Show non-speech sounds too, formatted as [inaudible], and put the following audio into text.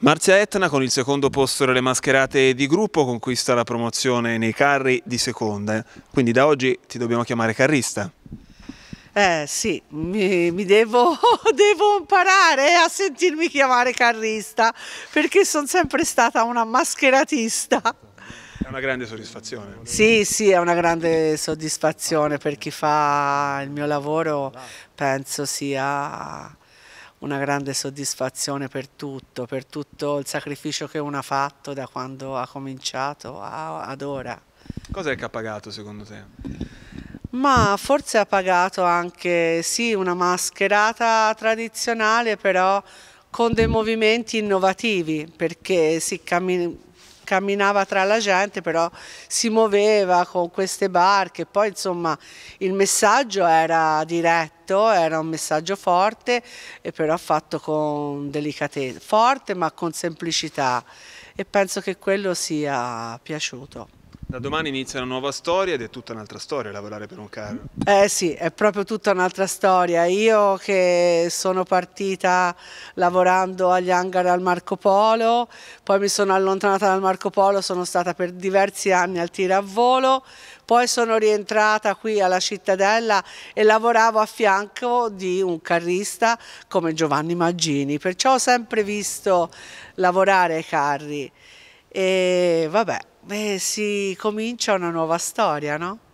Marzia Etna con il secondo posto delle mascherate di gruppo conquista la promozione nei carri di seconda, quindi da oggi ti dobbiamo chiamare carrista. Eh sì, mi, mi devo, [laughs] devo, imparare a sentirmi chiamare carrista perché sono sempre stata una mascheratista. È una grande soddisfazione. Sì, sì, è una grande soddisfazione per chi fa il mio lavoro, penso sia una grande soddisfazione per tutto, per tutto il sacrificio che uno ha fatto da quando ha cominciato a, ad ora. Cos'è che ha pagato secondo te? Ma forse ha pagato anche, sì, una mascherata tradizionale, però con dei movimenti innovativi, perché si cammina camminava tra la gente, però si muoveva con queste barche. Poi insomma il messaggio era diretto, era un messaggio forte, però fatto con delicatezza, forte ma con semplicità e penso che quello sia piaciuto. Da domani inizia una nuova storia ed è tutta un'altra storia lavorare per un carro. Eh sì, è proprio tutta un'altra storia. Io che sono partita lavorando agli hangar al Marco Polo, poi mi sono allontanata dal Marco Polo, sono stata per diversi anni al tiravolo, poi sono rientrata qui alla Cittadella e lavoravo a fianco di un carrista come Giovanni Maggini, perciò ho sempre visto lavorare ai carri. E vabbè, Beh, si comincia una nuova storia, no?